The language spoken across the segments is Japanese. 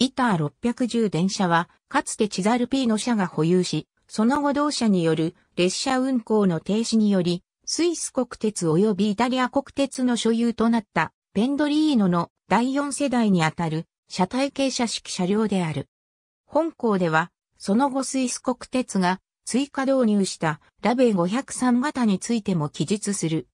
イター610電車は、かつてチザルピーノ社が保有し、その後同社による列車運行の停止により、スイス国鉄及びイタリア国鉄の所有となったペンドリーノの第4世代にあたる車体傾斜式車両である。本校では、その後スイス国鉄が追加導入したラベー503型についても記述する。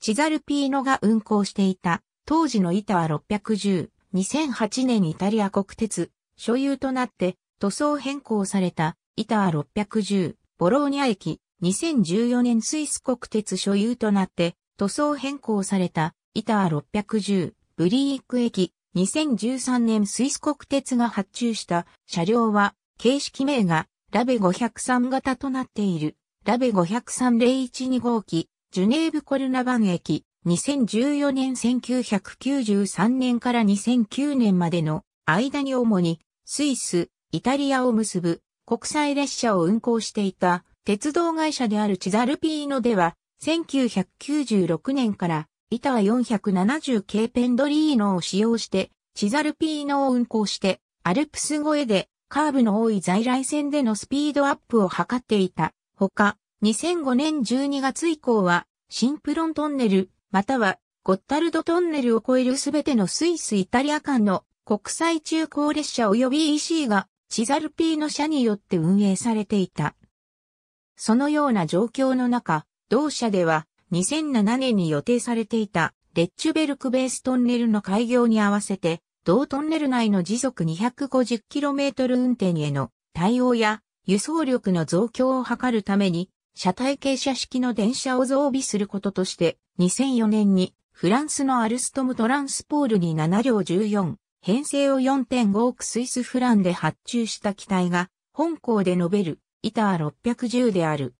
チザルピーノが運行していた当時のイター610 2008年イタリア国鉄、所有となって、塗装変更された、イター610、ボローニャ駅、2014年スイス国鉄所有となって、塗装変更された、イター610、ブリーク駅、2013年スイス国鉄が発注した車両は、形式名が、ラベ503型となっている、ラベ5030125機、ジュネーブコルナバン駅、2014年1993年から2009年までの間に主にスイス、イタリアを結ぶ国際列車を運行していた鉄道会社であるチザルピーノでは1996年からイタ470系ペンドリーノを使用してチザルピーノを運行してアルプス越えでカーブの多い在来線でのスピードアップを図っていた。ほか、2005年12月以降は新プロントンネルまたはゴッタルドトンネルを越えるすべてのスイス・イタリア間の国際中高列車及び EC がチザルピーの社によって運営されていた。そのような状況の中、同社では2007年に予定されていたレッチュベルクベーストンネルの開業に合わせて、同トンネル内の時速 250km 運転への対応や輸送力の増強を図るために車体傾斜式の電車を増備することとして、2004年にフランスのアルストムトランスポールに7両14、編成を4.5億スイスフランで発注した機体が、本校で述べる、イター610である。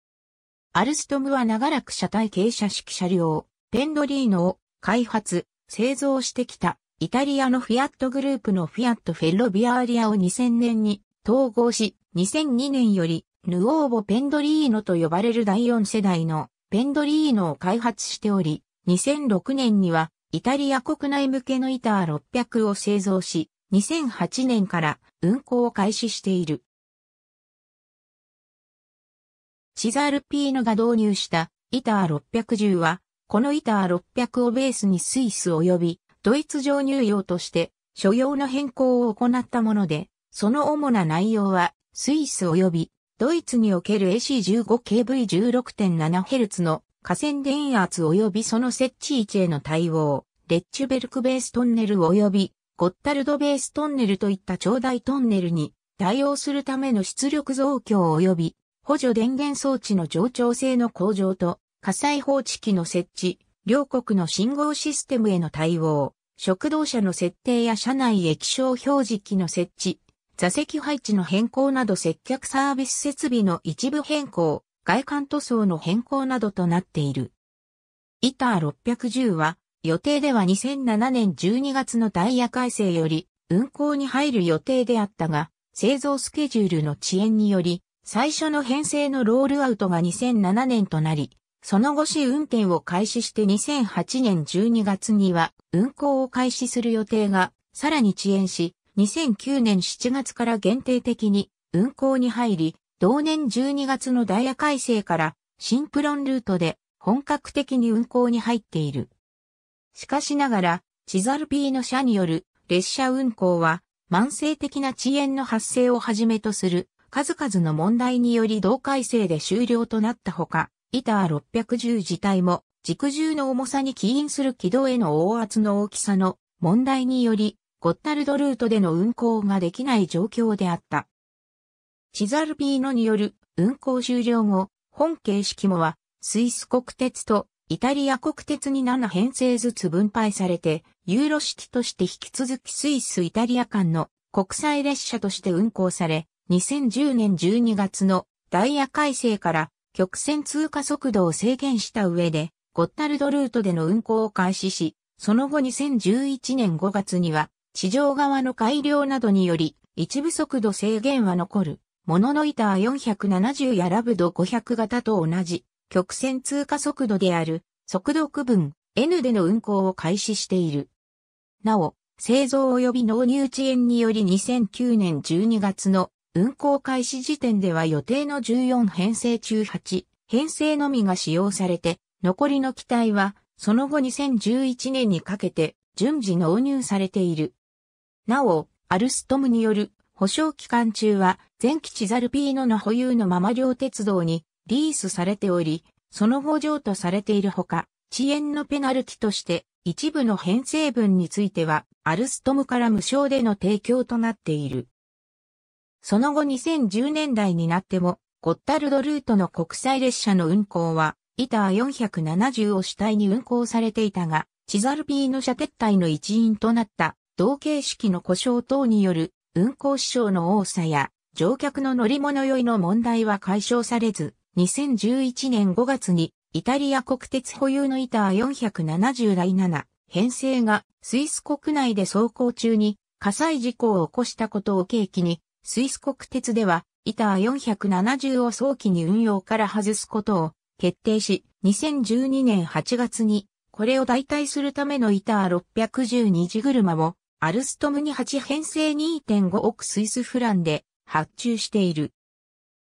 アルストムは長らく車体傾斜式車両、ペンドリーノを開発、製造してきた、イタリアのフィアットグループのフィアットフェロビアーリアを2000年に統合し、2002年よりヌオーボ・ペンドリーノと呼ばれる第4世代のペンドリーノを開発しており、2006年にはイタリア国内向けのイター600を製造し、2008年から運行を開始している。シザールピーノが導入したイター610は、このイター600をベースにスイス及びドイツ上入用として所要の変更を行ったもので、その主な内容はスイス及びドイツにおける AC15KV16.7Hz の河川電圧及びその設置位置への対応、レッチュベルクベーストンネル及びゴッタルドベーストンネルといった長大トンネルに対応するための出力増強及び補助電源装置の上調性の向上と火災報知機の設置、両国の信号システムへの対応、食堂車の設定や車内液晶表示機の設置、座席配置の変更など接客サービス設備の一部変更、外観塗装の変更などとなっている。イター610は、予定では2007年12月のダイヤ改正より運行に入る予定であったが、製造スケジュールの遅延により、最初の編成のロールアウトが2007年となり、その後市運転を開始して2008年12月には運行を開始する予定がさらに遅延し、2009年7月から限定的に運行に入り、同年12月のダイヤ改正からシンプロンルートで本格的に運行に入っている。しかしながら、チザルピーの社による列車運行は慢性的な遅延の発生をはじめとする数々の問題により同改正で終了となったほか、イター610自体も軸重の重さに起因する軌道への応圧の大きさの問題によりゴッタルドルートでの運行ができない状況であった。チザルピーノによる運行終了後、本形式もはスイス国鉄とイタリア国鉄に7編成ずつ分配されて、ユーロ式として引き続きスイス・イタリア間の国際列車として運行され、2010年12月のダイヤ改正から曲線通過速度を制限した上で、ゴッタルドルートでの運行を開始し、その後2011年5月には地上側の改良などにより、一部速度制限は残る。ものの板470やラブド500型と同じ、曲線通過速度である、速度区分 N での運行を開始している。なお、製造及び納入遅延により2009年12月の運行開始時点では予定の14編成中8編成のみが使用されて、残りの機体はその後2011年にかけて順次納入されている。なお、アルストムによる保証期間中は全基地ザルピーノの保有のまま両鉄道にリースされており、その後譲渡されているほか、遅延のペナルティとして一部の編成分についてはアルストムから無償での提供となっている。その後2010年代になっても、ゴッタルドルートの国際列車の運行は、イター470を主体に運行されていたが、チザルピーノ車撤退の一因となった同形式の故障等による運行支障の多さや乗客の乗り物酔いの問題は解消されず、2011年5月にイタリア国鉄保有のイター470第7編成がスイス国内で走行中に火災事故を起こしたことを契機に、スイス国鉄ではイター470を早期に運用から外すことを決定し、2012年8月にこれを代替するためのイター612次車をアルストムに8編成2.5億スイスフランで発注している。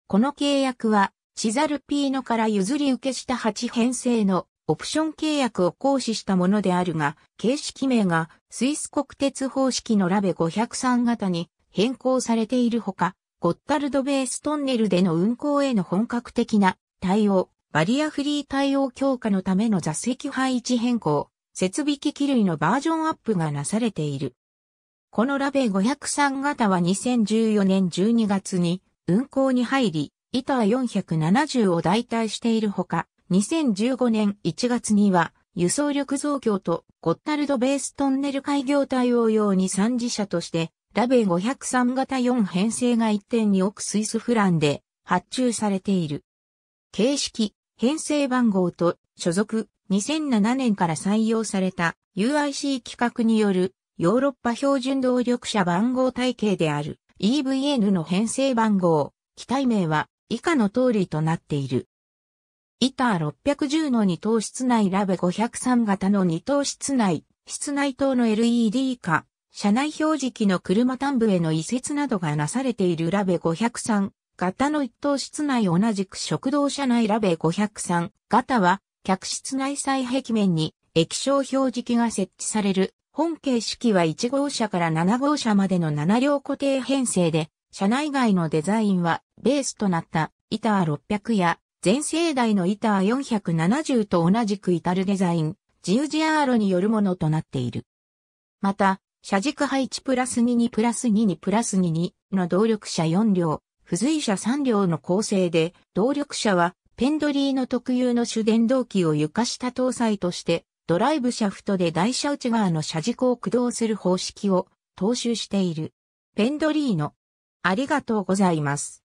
この契約は、チザルピーノから譲り受けした8編成のオプション契約を行使したものであるが、形式名がスイス国鉄方式のラベ503型に変更されているほか、ゴッタルドベーストンネルでの運行への本格的な対応、バリアフリー対応強化のための座席配置変更、設備機器類のバージョンアップがなされている。このラベ503型は2014年12月に運行に入り、板470を代替しているほか、2015年1月には輸送力増強とゴッタルドベーストンネル開業対応用に三次車として、ラベ503型4編成が1点2億スイスフランで発注されている。形式、編成番号と所属2007年から採用された UIC 規格によるヨーロッパ標準動力車番号体系である EVN の編成番号、機体名は以下の通りとなっている。イター610の2等室内ラベ503型の2等室内、室内灯の LED 化、車内表示器の車端部への移設などがなされているラベ503型の1等室内同じく食堂車内ラベ503型は客室内再壁面に液晶表示器が設置される本形式は1号車から7号車までの7両固定編成で、車内外のデザインはベースとなったイター600や前世代のイター470と同じくイタルデザイン、ジウジアーロによるものとなっている。また、車軸配置プラス2にプラス2にプラス2にの動力車4両、付随車3両の構成で、動力車はペンドリーの特有の主電動機を床下搭載としてドライブシャフトで台車内側の車軸を駆動する方式を踏襲している。ペンドリーノ。ありがとうございます。